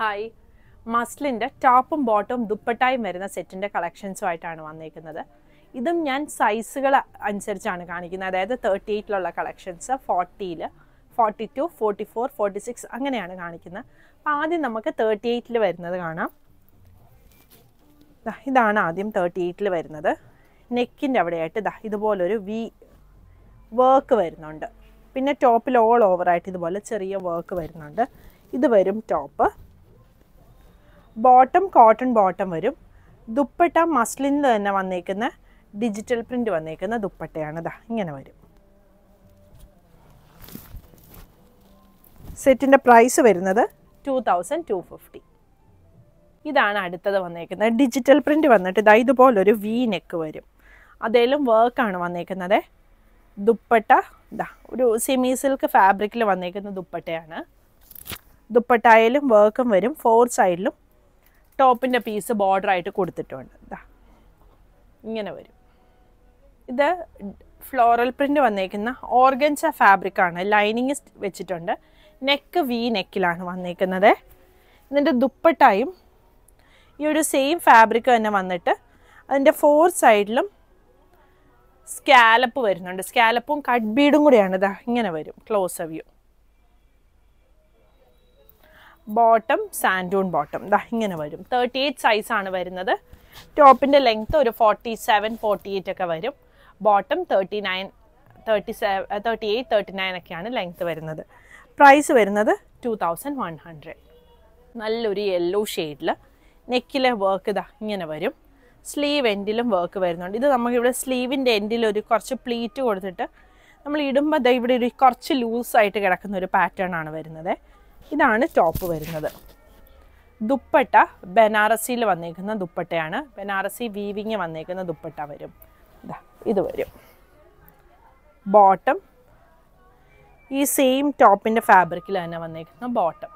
hi മസ്ലിൻ്റെ ടോപ്പും ബോട്ടും ദുപ്പട്ടായും വരുന്ന സെറ്റിൻ്റെ കളക്ഷൻസുമായിട്ടാണ് വന്നേക്കുന്നത് ഇതും ഞാൻ സൈസുകൾ അനുസരിച്ചാണ് കാണിക്കുന്നത് അതായത് തേർട്ടി എയ്റ്റിലുള്ള കളക്ഷൻസ് ഫോർട്ടിയിൽ forty two forty four forty six അങ്ങനെയാണ് കാണിക്കുന്നത് അപ്പോൾ ആദ്യം നമുക്ക് തേർട്ടി എയ്റ്റിൽ വരുന്നത് കാണാം ഇതാണ് ആദ്യം തേർട്ടി എയ്റ്റിൽ വരുന്നത് നെക്കിൻ്റെ അവിടെയായിട്ട് ഇതാ ഇതുപോലൊരു വി വർക്ക് വരുന്നുണ്ട് പിന്നെ ടോപ്പിൽ ഓൾ ഓവറായിട്ട് ഇതുപോലെ ചെറിയ വർക്ക് വരുന്നുണ്ട് ഇത് വരും ടോപ്പ് ബോട്ടം കോട്ടൺ ബോട്ടം വരും ദുപ്പട്ട മസ്ലിനിൽ തന്നെ വന്നേക്കുന്ന ഡിജിറ്റൽ പ്രിൻ്റ് വന്നേക്കുന്ന ദുപ്പട്ടയാണ് ഇതാ ഇങ്ങനെ വരും സെറ്റിൻ്റെ പ്രൈസ് വരുന്നത് ടു തൗസൻഡ് ടു ഫിഫ്റ്റി ഇതാണ് അടുത്തത് വന്നേക്കുന്നത് ഡിജിറ്റൽ പ്രിൻ്റ് വന്നിട്ട് ഇതാ ഇതുപോലൊരു വി നെക്ക് വരും അതേലും വർക്കാണ് വന്നേക്കുന്നത് ദുപ്പട്ട ഇതാ ഒരു സെമി സിൽക്ക് ഫാബ്രിക്കിൽ വന്നേക്കുന്ന ദുപ്പട്ടയാണ് ദുപ്പട്ടായാലും വർക്കും വരും ഫോർ സൈഡിലും ടോപ്പിൻ്റെ പീസ് ബോർഡറായിട്ട് കൊടുത്തിട്ടുണ്ട് ഇതാ ഇങ്ങനെ വരും ഇത് ഫ്ലോറൽ പ്രിൻ്റ് വന്നേക്കുന്ന ഓർഗൻസ ആണ് ലൈനിങ് വെച്ചിട്ടുണ്ട് നെക്ക് വി നെക്കിലാണ് വന്നേക്കുന്നത് ഇതിൻ്റെ ദുപ്പട്ടായും ഈ ഒരു സെയിം ഫാബ്രിക് തന്നെ വന്നിട്ട് അതിൻ്റെ ഫോർ സൈഡിലും സ്കാലപ്പ് വരുന്നുണ്ട് സ്കാലപ്പും കട്ട് ബീഡും കൂടിയാണ് ഇതാ ഇങ്ങനെ വരും ക്ലോസ് വ്യൂ ബോട്ടം സാൻഡൂൺ ബോട്ടം ഇതാ ഇങ്ങനെ വരും തേർട്ടി എയ്റ്റ് സൈസാണ് വരുന്നത് ടോപ്പിൻ്റെ ലെങ്ത്ത് ഒരു ഫോർട്ടി സെവൻ ഫോർട്ടി എയ്റ്റ് ഒക്കെ വരും bottom thirty nine thirty seven thirty eight thirty nine ഒക്കെയാണ് ലെങ്ത്ത് വരുന്നത് പ്രൈസ് വരുന്നത് ടു തൗസൻഡ് വൺ ഹൺഡ്രഡ് നല്ലൊരു യെല്ലോ ഷെയ്ഡിൽ നെക്കിലെ വർക്ക് ഇതാ ഇങ്ങനെ വരും സ്ലീവ് എൻഡിലും വർക്ക് വരുന്നുണ്ട് ഇത് നമുക്കിവിടെ സ്ലീവിൻ്റെ എൻഡിലൊരു കുറച്ച് പ്ലീറ്റ് കൊടുത്തിട്ട് നമ്മൾ ഇടുമ്പോൾ ഇവിടെ ഒരു കുറച്ച് ലൂസായിട്ട് കിടക്കുന്ന ഒരു പാറ്റേൺ ആണ് വരുന്നത് ഇതാണ് ടോപ്പ് വരുന്നത് ദുപ്പട്ട ബനാറസിയിൽ വന്നേക്കുന്ന ദുപ്പട്ടയാണ് ബനാറസി വീവിങ് വന്നേക്കുന്ന ദുപ്പട്ട വരും ഇതാ ഇത് വരും ബോട്ടം ഈ സെയിം ടോപ്പിൻ്റെ ഫാബ്രിക്കിൽ തന്നെ വന്നേക്കുന്ന ബോട്ടം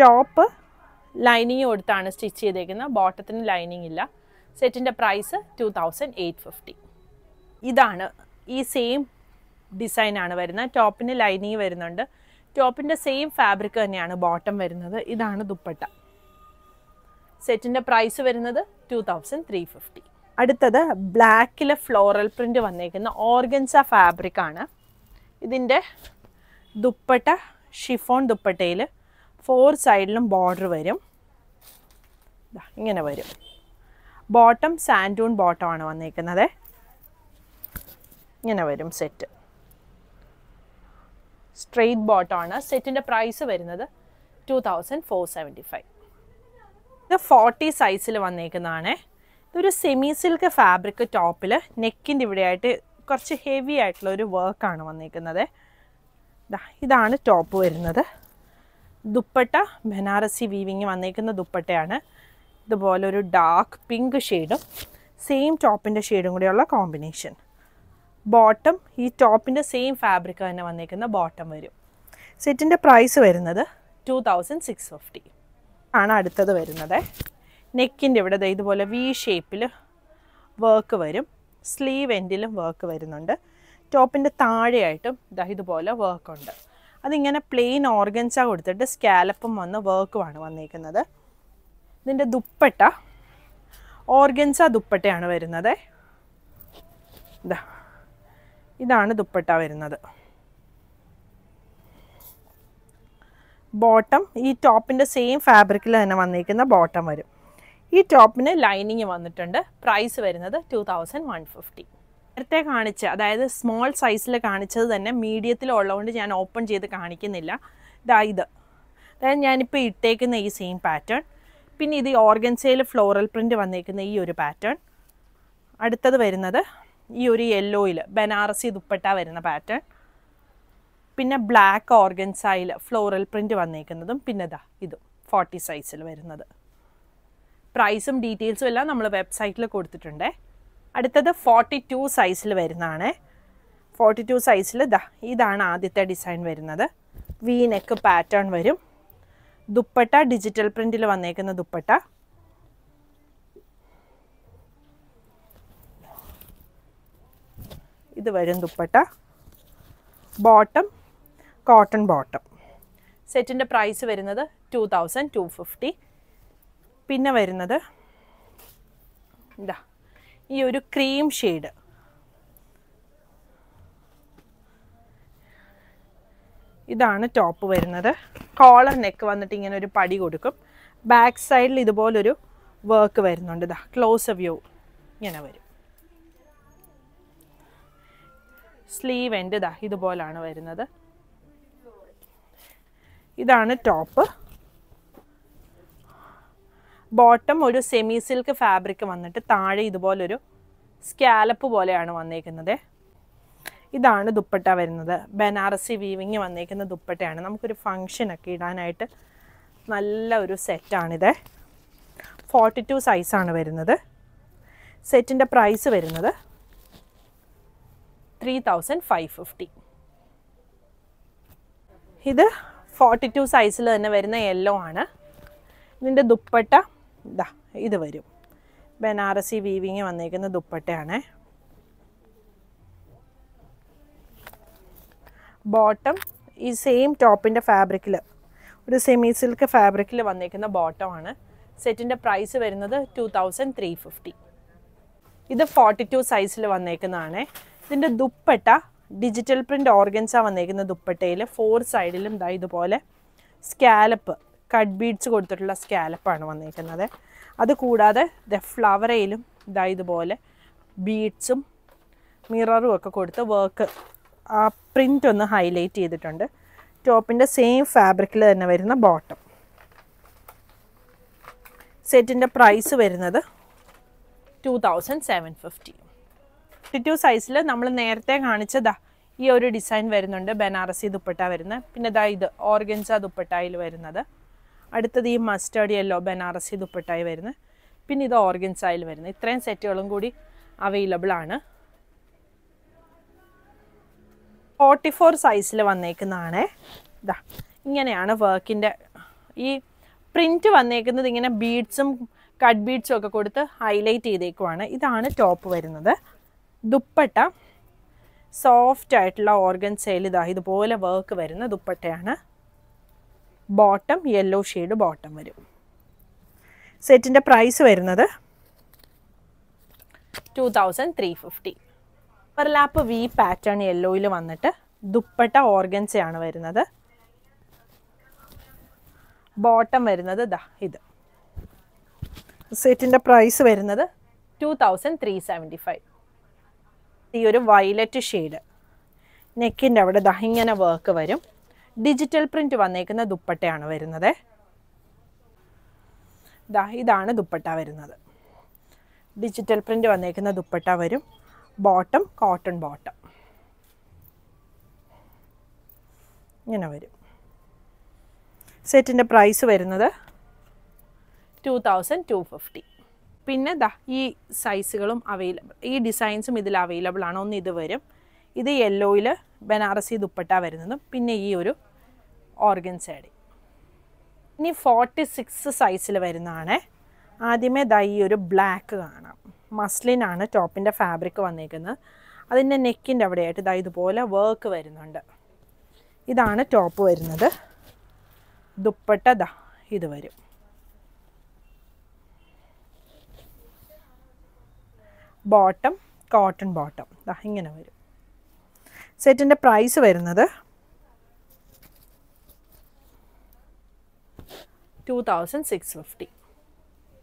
ടോപ്പ് ലൈനിങ് കൊടുത്താണ് സ്റ്റിച്ച് ചെയ്തേക്കുന്നത് ബോട്ടത്തിന് ലൈനിങ് ഇല്ല സെറ്റിൻ്റെ price two thousand eight fifty ഇതാണ് ഈ സെയിം ഡിസൈനാണ് വരുന്നത് ടോപ്പിന് ലൈനിങ് വരുന്നുണ്ട് ടോപ്പിൻ്റെ സെയിം ഫാബ്രിക് തന്നെയാണ് ബോട്ടം വരുന്നത് ഇതാണ് ദുപ്പട്ട സെറ്റിൻ്റെ പ്രൈസ് വരുന്നത് ടു തൗസൻഡ് ത്രീ ഫിഫ്റ്റി അടുത്തത് ബ്ലാക്കിലെ ഫ്ലോറൽ പ്രിൻ്റ് വന്നേക്കുന്ന ഓർഗൻസ ഫാബ്രിക് ആണ് ഇതിൻ്റെ ദുപ്പട്ട ഷിഫോൺ ദുപ്പട്ടയിൽ ഫോർ സൈഡിലും ബോർഡർ വരും ഇങ്ങനെ വരും ബോട്ടം സാൻഡൂൺ ബോട്ടമാണ് വന്നേക്കുന്നത് ഇങ്ങനെ വരും സെറ്റ് സ്ട്രെയിറ്റ് ബോട്ടാണ് സെറ്റിൻ്റെ പ്രൈസ് വരുന്നത് two thousand four seventy five ഇത് ഫോർട്ടി സൈസിൽ വന്നേക്കുന്നതാണേ ഇതൊരു സെമി സിൽക്ക് ഫാബ്രിക് ടോപ്പിൽ നെക്കിൻ്റെ ഇവിടെയായിട്ട് കുറച്ച് ഹെവി ആയിട്ടുള്ള ഒരു വർക്കാണ് വന്നേക്കുന്നത് ഇതാണ് ടോപ്പ് വരുന്നത് ദുപ്പട്ട ബനാറസി വീവിങ് വന്നേക്കുന്ന ദുപ്പട്ടയാണ് ഇതുപോലെ ഒരു ഡാർക്ക് പിങ്ക് ഷെയ്ഡും സെയിം ടോപ്പിൻ്റെ ഷെയ്ഡും കൂടെയുള്ള കോമ്പിനേഷൻ ബോട്ടം ഈ ടോപ്പിൻ്റെ സെയിം ഫാബ്രിക് തന്നെ വന്നേക്കുന്ന ബോട്ടം വരും സെറ്റിൻ്റെ പ്രൈസ് വരുന്നത് ടു തൗസൻഡ് സിക്സ് ഫിഫ്റ്റി ആണ് അടുത്തത് വരുന്നത് നെക്കിൻ്റെ ഇവിടെ ഇതുപോലെ വി ഷേപ്പിൽ വർക്ക് വരും സ്ലീവ് എൻഡിലും വർക്ക് വരുന്നുണ്ട് ടോപ്പിൻ്റെ താഴെയായിട്ടും ഇതുപോലെ വർക്കുണ്ട് അതിങ്ങനെ പ്ലെയിൻ ഓർഗൻസ കൊടുത്തിട്ട് സ്കാലപ്പും വന്ന് വർക്കുമാണ് വന്നിരിക്കുന്നത് ഇതിൻ്റെ ദുപ്പട്ട ഓർഗൻസ ദുപ്പട്ടയാണ് വരുന്നത് ഇതാ ഇതാണ് ദുപ്പട്ട വരുന്നത് ബോട്ടം ഈ ടോപ്പിൻ്റെ സെയിം ഫാബ്രിക്കിൽ തന്നെ വന്നിരിക്കുന്ന ബോട്ടം വരും ഈ ടോപ്പിന് ലൈനിങ് വന്നിട്ടുണ്ട് പ്രൈസ് വരുന്നത് ടു തൗസൻഡ് വൺ ഫിഫ്റ്റി നേരത്തെ കാണിച്ച അതായത് സ്മോൾ സൈസിൽ കാണിച്ചത് തന്നെ മീഡിയത്തിലുള്ളതുകൊണ്ട് ഞാൻ ഓപ്പൺ ചെയ്ത് കാണിക്കുന്നില്ല ഇതാ ഇത് അതായത് ഞാനിപ്പോൾ ഇട്ടേക്കുന്ന ഈ സെയിം പാറ്റേൺ പിന്നെ ഇത് ഓർഗൻസയിൽ ഫ്ലോറൽ പ്രിൻറ്റ് വന്നേക്കുന്ന ഈ ഒരു പാറ്റേൺ അടുത്തത് വരുന്നത് ഈ ഒരു യെല്ലോയിൽ ബനാറസി ദുപ്പട്ട വരുന്ന പാറ്റേൺ പിന്നെ ബ്ലാക്ക് ഓർഗൻസായിൽ ഫ്ലോറൽ പ്രിൻറ്റ് വന്നേക്കുന്നതും പിന്നെ ഇതാ ഇതും ഫോർട്ടി സൈസിൽ വരുന്നത് പ്രൈസും ഡീറ്റെയിൽസും എല്ലാം നമ്മൾ വെബ്സൈറ്റിൽ കൊടുത്തിട്ടുണ്ട് അടുത്തത് ഫോർട്ടി ടു സൈസിൽ വരുന്നതാണ് ഫോർട്ടി ടു സൈസിൽ ഇതാ ഇതാണ് ആദ്യത്തെ ഡിസൈൻ വരുന്നത് വി നെക്ക് പാറ്റേൺ വരും ദുപ്പട്ട ഡിജിറ്റൽ പ്രിൻറ്റിൽ വന്നേക്കുന്ന ദുപ്പട്ട ഇത് വരും ദുപ്പട്ട ബോട്ടം കോട്ടൺ ബോട്ടം സെറ്റിൻ്റെ പ്രൈസ് വരുന്നത് ടു തൗസൻഡ് ടു ഫിഫ്റ്റി പിന്നെ വരുന്നത് എന്താ ഈ ഒരു ക്രീം ഷെയ്ഡ് ഇതാണ് ടോപ്പ് വരുന്നത് കോളർ നെക്ക് വന്നിട്ട് ഇങ്ങനെ ഒരു പടി കൊടുക്കും ബാക്ക് സൈഡിൽ ഇതുപോലൊരു വർക്ക് വരുന്നുണ്ട് ഇതാ ക്ലോസ് വ്യൂ ഇങ്ങനെ വരും സ്ലീവ് എൻ്റെ ഇതാ ഇതുപോലാണ് വരുന്നത് ഇതാണ് ടോപ്പ് ബോട്ടം ഒരു സെമി സിൽക്ക് ഫാബ്രിക് വന്നിട്ട് താഴെ ഇതുപോലൊരു സ്കാലപ്പ് പോലെയാണ് വന്നേക്കുന്നത് ഇതാണ് ദുപ്പട്ട വരുന്നത് ബനാറസി വീവിങ് വന്നേക്കുന്ന ദുപ്പട്ടയാണ് നമുക്കൊരു ഫങ്ഷനൊക്കെ ഇടാനായിട്ട് നല്ല ഒരു സെറ്റാണിത് ഫോർട്ടി ടു സൈസാണ് വരുന്നത് സെറ്റിൻ്റെ പ്രൈസ് വരുന്നത് ത്രീ തൗസൻഡ് ഫൈവ് ഫിഫ്റ്റി ഇത് ഫോർട്ടി ടു സൈസിൽ തന്നെ വരുന്ന യെല്ലോ ആണ് ഇതിൻ്റെ ദുപ്പട്ട ഇതാ ഇത് വരും ബനാറസി വീവിങ് വന്നേക്കുന്ന ദുപ്പട്ടയാണ് ബോട്ടം ഈ സെയിം ടോപ്പിൻ്റെ ഫാബ്രിക്കിൽ ഒരു സെമി സിൽക്ക് ഫാബ്രിക്കിൽ വന്നേക്കുന്ന ബോട്ടമാണ് സെറ്റിൻ്റെ പ്രൈസ് വരുന്നത് ടു തൗസൻഡ് ത്രീ ഫിഫ്റ്റി ഇത് ഫോർട്ടി ടു സൈസിൽ വന്നേക്കുന്നതാണേ ഇതിൻ്റെ ദുപ്പട്ട ഡിജിറ്റൽ പ്രിൻ്റ് ഓർഗൻസ വന്നേക്കുന്ന ദുപ്പട്ടയിൽ ഫോർ സൈഡിലും ഇതാ ഇതുപോലെ സ്കാലപ്പ് കട്ട് ബീഡ്സ് കൊടുത്തിട്ടുള്ള സ്കാലപ്പാണ് വന്നേക്കുന്നത് കൂടാതെ ദ ഫ്ലവറയിലും ഇതാ ഇതുപോലെ ബീഡ്സും മിററും ഒക്കെ കൊടുത്ത് വർക്ക് ആ പ്രിൻ്റ് ഒന്ന് ഹൈലൈറ്റ് ചെയ്തിട്ടുണ്ട് ടോപ്പിൻ്റെ സെയിം ഫാബ്രിക്കിൽ തന്നെ വരുന്ന ബോട്ടം സെറ്റിൻ്റെ പ്രൈസ് വരുന്നത് two thousand seven fifty forty two സൈസിൽ നമ്മൾ നേരത്തെ കാണിച്ചതാ ഈ ഒരു ഡിസൈൻ വരുന്നുണ്ട് ബനാറസി ദുപ്പട്ട വരുന്നത് പിന്നെ ഇതാ ഇത് ഓർഗൻസ ദുപ്പട്ടായിൽ വരുന്നത് അടുത്തത് ഈ മസ്റ്റേർഡ് യെല്ലോ ബനാറസി ദുപ്പട്ടായി വരുന്നത് പിന്നെ ഇത് ഓർഗൻസായിൽ വരുന്നത് ഇത്രയും സെറ്റുകളും കൂടി അവൈലബിൾ ആണ് ഫോർട്ടി ഫോർ സൈസിൽ വന്നേക്കുന്നതാണ് ഇതാ ഇങ്ങനെയാണ് വർക്കിൻ്റെ ഈ പ്രിൻറ്റ് വന്നേക്കുന്നത് ഇങ്ങനെ ബീഡ്സും കട്ട് ബീഡ്സും ഒക്കെ കൊടുത്ത് ഹൈലൈറ്റ് ചെയ്തേക്കുവാണ് ഇതാണ് ടോപ്പ് വരുന്നത് ദുപ്പട്ട സോഫ്റ്റ് ആയിട്ടുള്ള ഓർഗൻ സെയിൽ ഇതാ ഇതുപോലെ വർക്ക് വരുന്ന ദുപ്പട്ടയാണ് ബോട്ടം യെല്ലോ ഷെയ്ഡ് ബോട്ടം വരും സെറ്റിൻ്റെ പ്രൈസ് വരുന്നത് two thousand three fifty overlap V pattern യെല്ലോയിൽ വന്നിട്ട് ദുപ്പട്ട ഓർഗൻസയാണ് വരുന്നത് ബോട്ടം വരുന്നത് ദാ ഇത് സെറ്റിൻ്റെ പ്രൈസ് വരുന്നത് two thousand three seventy five ഈ ഒരു വയലറ്റ് ഷെയ്ഡ് നെക്കിൻ്റെ അവിടെ ദഹിങ്ങനെ വർക്ക് വരും ഡിജിറ്റൽ പ്രിൻറ്റ് വന്നേക്കുന്ന ദുപ്പട്ടയാണ് വരുന്നത് ഇതാണ് ദുപ്പട്ട വരുന്നത് ഡിജിറ്റൽ പ്രിൻ്റ് വന്നേക്കുന്ന ദുപ്പട്ട വരും ബോട്ടം കോട്ടൺ ബോട്ടം ഇങ്ങനെ വരും സെറ്റിൻ്റെ പ്രൈസ് വരുന്നത് ടു തൗസൻഡ് ടു ഫിഫ്റ്റി പിന്നെ ദാ ഈ സൈസുകളും അവൈലബിൾ ഈ ഡിസൈൻസും ഇതിൽ അവൈലബിൾ ആണ് ഒന്ന് ഇത് വരും ഇത് യെല്ലോയിൽ ബനാറസി ദുപ്പട്ട വരുന്നതും പിന്നെ ഈ ഒരു ഓർഗൻ സാഡി ഇനി ഫോർട്ടി സിക്സ് സൈസിൽ വരുന്നതാണ് ആദ്യമേ ദാ ഈ ഒരു ബ്ലാക്ക് കാണാം മസ്ലിനാണ് ടോപ്പിൻ്റെ ഫാബ്രിക് വന്നേക്കുന്നത് അതിൻ്റെ നെക്കിൻ്റെ അവിടെയായിട്ട് ഇതാ ഇതുപോലെ വർക്ക് വരുന്നുണ്ട് ഇതാണ് ടോപ്പ് വരുന്നത് ദുപ്പട്ട ദാ ഇത് വരും ബോട്ടം കോട്ടൺ ബോട്ടം ഇങ്ങനെ വരും സെറ്റിൻ്റെ പ്രൈസ് വരുന്നത് two thousand six fifty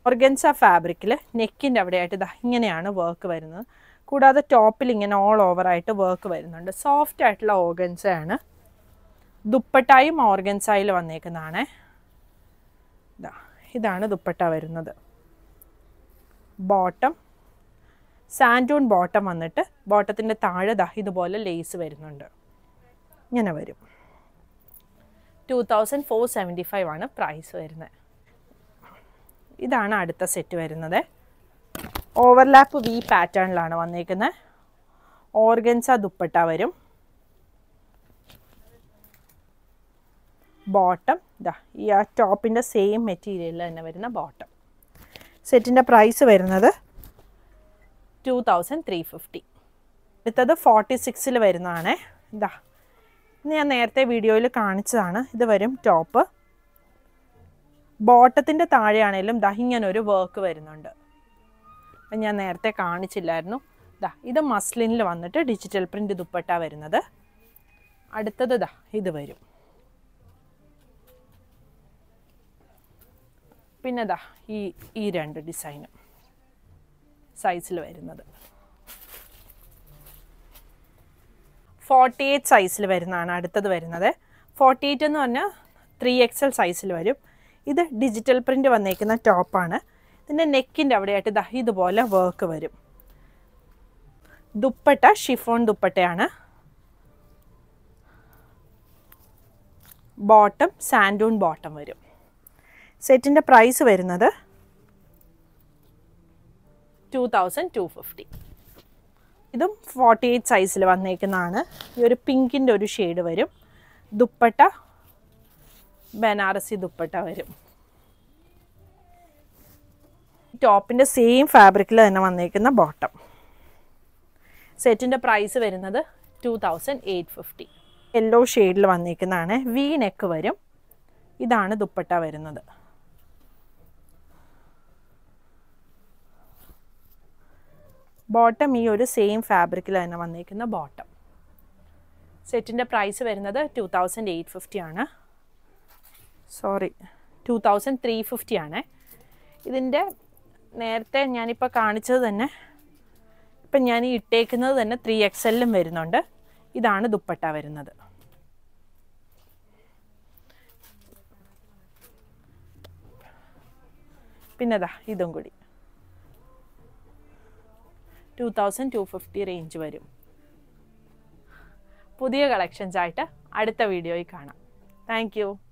organza ഫാബ്രിക്കിൽ നെക്കിൻ്റെ അവിടെയായിട്ട് ഇതാ ഇങ്ങനെയാണ് വർക്ക് വരുന്നത് കൂടാതെ ടോപ്പിൽ ഇങ്ങനെ ഓൾ ഓവറായിട്ട് വർക്ക് വരുന്നുണ്ട് സോഫ്റ്റ് ആയിട്ടുള്ള ഓർഗൻസയാണ് ദുപ്പട്ടായും ഓർഗൻസായിൽ വന്നേക്കുന്നതാണ് ഇതാ ഇതാണ് ദുപ്പട്ട വരുന്നത് ബോട്ടം സാൻഡൂൺ ബോട്ടം വന്നിട്ട് ബോട്ടത്തിൻ്റെ താഴെ ദാ ഇതുപോലെ ലേസ് വരുന്നുണ്ട് ഇങ്ങനെ വരും two thousand four seventy five ആണ് പ്രൈസ് വരുന്നത് ഇതാണ് അടുത്ത സെറ്റ് വരുന്നത് ഓവർലാപ്പ് വി പാറ്റേണിലാണ് വന്നിരിക്കുന്നത് ഓർഗൻസ ദുപ്പട്ട വരും ബോട്ടം ഇതാ ഈ ആ ടോപ്പിൻ്റെ സെയിം മെറ്റീരിയലിൽ തന്നെ വരുന്ന ബോട്ടം സെറ്റിൻ്റെ പ്രൈസ് വരുന്നത് ടു തൗസൻഡ് ത്രീ ഫിഫ്റ്റി അടുത്തത് ഫോർട്ടി സിക്സിൽ വരുന്നതാണ് ഇതാ ഇന്ന് ഞാൻ നേരത്തെ വീഡിയോയിൽ കാണിച്ചതാണ് ഇത് വരും ടോപ്പ് ബോട്ടത്തിൻ്റെ താഴെയാണേലും ദാ ഒരു വർക്ക് വരുന്നുണ്ട് ഞാൻ നേരത്തെ കാണിച്ചില്ലായിരുന്നു ദാ ഇത് മസ്ലിനിൽ വന്നിട്ട് ഡിജിറ്റൽ പ്രിൻ്റ് ദുപ്പട്ട വരുന്നത് അടുത്തത് ദാ ഇത് വരും പിന്നെ ദാ ഈ ഈ രണ്ട് ഡിസൈനും സൈസിൽ വരുന്നത് ഫോർട്ടി എയ്റ്റ് സൈസിൽ വരുന്നതാണ് അടുത്തത് വരുന്നത് ഫോർട്ടി എയ്റ്റ് എന്ന് പറഞ്ഞാൽ ത്രീ എക്സൽ സൈസിൽ വരും ഇത് ഡിജിറ്റൽ പ്രിൻ്റ് വന്നേക്കുന്ന ടോപ്പാണ് ഇതിൻ്റെ നെക്കിൻ്റെ അവിടെയായിട്ട് ദാ ഇതുപോലെ വർക്ക് വരും ദുപ്പട്ട ഷിഫോൺ ദുപ്പട്ടയാണ് ബോട്ടം സാൻഡൂൺ ബോട്ടം വരും സെറ്റിൻ്റെ പ്രൈസ് വരുന്നത് ടു തൗസൻഡ് ടു ഫിഫ്റ്റി ഇതും ഫോർട്ടി എയ്റ്റ് സൈസിൽ വന്നേക്കുന്നതാണ് ഈ ഒരു പിങ്കിൻ്റെ ഒരു ഷെയ്ഡ് വരും ദുപ്പട്ട ബനാറസി ദുപ്പട്ട വരും ടോപ്പിൻ്റെ സെയിം ഫാബ്രിക്കിൽ തന്നെ വന്നേക്കുന്ന ബോട്ടം സെറ്റിൻ്റെ പ്രൈസ് വരുന്നത് two thousand eight fifty yellow ഷെയ്ഡിൽ വന്നേക്കുന്നതാണ് വി നെക്ക് വരും ഇതാണ് ദുപ്പട്ട വരുന്നത് ബോട്ടം ഈ ഒരു സെയിം ഫാബ്രിക്കിൽ തന്നെ വന്നിരിക്കുന്ന ബോട്ടം സെറ്റിൻ്റെ പ്രൈസ് വരുന്നത് ടു തൗസൻഡ് എയ്റ്റ് ഫിഫ്റ്റി ആണ് sorry two thousand three fifty ആണ് ഇതിൻ്റെ നേരത്തെ ഞാനിപ്പോൾ കാണിച്ചത് തന്നെ ഇപ്പം ഞാൻ ഇട്ടേക്കുന്നത് തന്നെ ത്രീ എക്സെല്ലും വരുന്നുണ്ട് ഇതാണ് ദുപ്പട്ട വരുന്നത് പിന്നെതാ ഇതും കൂടി two thousand two fifty range വരും പുതിയ കളക്ഷൻസ് ആയിട്ട് അടുത്ത വീഡിയോയിൽ കാണാം താങ്ക്